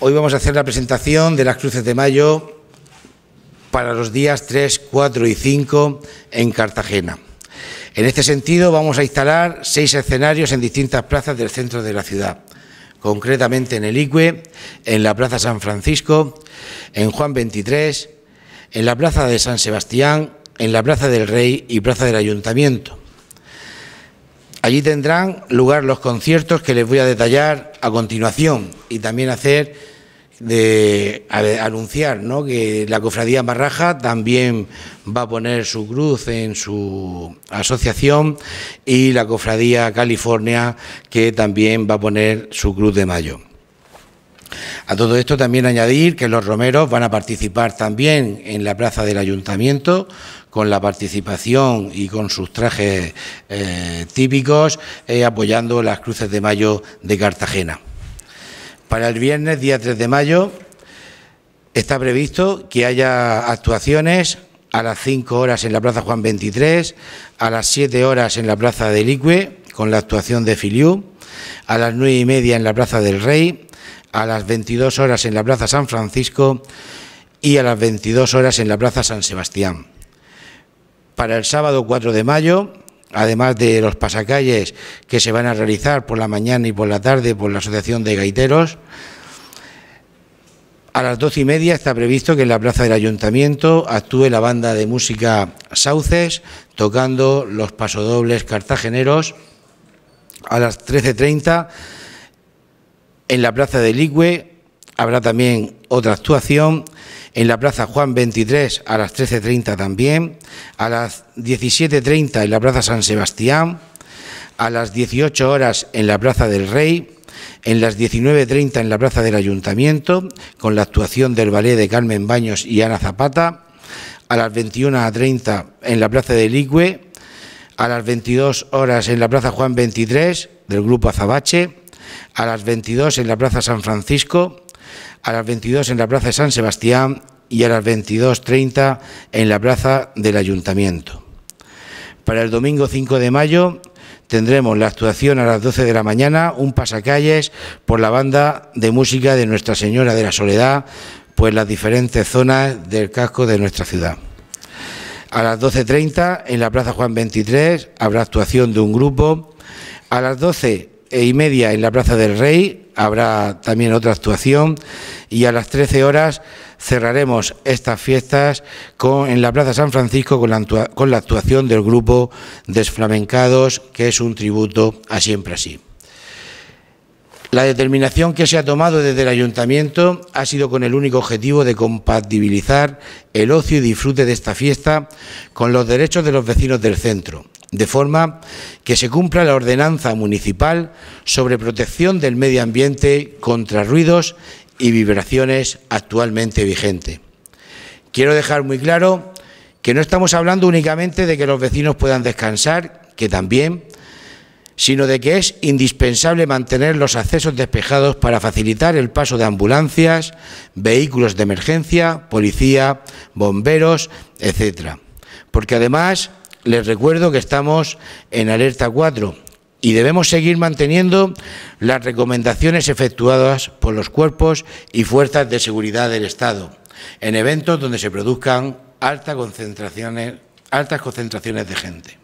Hoy vamos a hacer la presentación de las cruces de mayo para los días 3, 4 y 5 en Cartagena. En este sentido, vamos a instalar seis escenarios en distintas plazas del centro de la ciudad, concretamente en el ICUE, en la Plaza San Francisco, en Juan 23, en la Plaza de San Sebastián, en la Plaza del Rey y Plaza del Ayuntamiento. Allí tendrán lugar los conciertos que les voy a detallar a continuación y también hacer de anunciar que la cofradía Barraja también va a poner su cruz en su asociación y la cofradía California que también va a poner su cruz de mayo. A todo esto también añadir que los romeros van a participar también en la plaza del ayuntamiento con la participación y con sus trajes eh, típicos eh, apoyando las cruces de mayo de Cartagena. Para el viernes, día 3 de mayo, está previsto que haya actuaciones a las 5 horas en la Plaza Juan 23, a las 7 horas en la Plaza de Lique, con la actuación de Filiú, a las 9 y media en la Plaza del Rey, a las 22 horas en la Plaza San Francisco y a las 22 horas en la Plaza San Sebastián. Para el sábado 4 de mayo, además de los pasacalles que se van a realizar por la mañana y por la tarde por la Asociación de Gaiteros, a las 12 y media está previsto que en la plaza del Ayuntamiento actúe la banda de música Sauces, tocando los pasodobles cartageneros. A las 13.30 en la Plaza del Ligüe habrá también otra actuación. En la Plaza Juan 23 a las 13.30 también. A las 17.30 en la Plaza San Sebastián. A las 18 horas en la Plaza del Rey. En las 19.30 en la Plaza del Ayuntamiento, con la actuación del ballet de Carmen Baños y Ana Zapata. A las 21.30 en la Plaza del Ligüe. A las 22 horas en la Plaza Juan 23 del Grupo Azabache a las 22 en la Plaza San Francisco, a las 22 en la Plaza San Sebastián y a las 22.30 en la Plaza del Ayuntamiento. Para el domingo 5 de mayo tendremos la actuación a las 12 de la mañana, un pasacalles por la banda de música de Nuestra Señora de la Soledad, pues las diferentes zonas del casco de nuestra ciudad. A las 12.30 en la Plaza Juan 23 habrá actuación de un grupo. A las 12 e y media en la Plaza del Rey habrá también otra actuación y a las 13 horas cerraremos estas fiestas en la Plaza San Francisco con la, con la actuación del grupo Desflamencados, que es un tributo a siempre así. La determinación que se ha tomado desde el ayuntamiento ha sido con el único objetivo de compatibilizar el ocio y disfrute de esta fiesta con los derechos de los vecinos del centro de forma que se cumpla la ordenanza municipal sobre protección del medio ambiente contra ruidos y vibraciones actualmente vigente. Quiero dejar muy claro que no estamos hablando únicamente de que los vecinos puedan descansar, que también, sino de que es indispensable mantener los accesos despejados para facilitar el paso de ambulancias, vehículos de emergencia, policía, bomberos, etcétera. Porque además les recuerdo que estamos en alerta 4 y debemos seguir manteniendo las recomendaciones efectuadas por los cuerpos y fuerzas de seguridad del Estado en eventos donde se produzcan altas concentraciones, altas concentraciones de gente.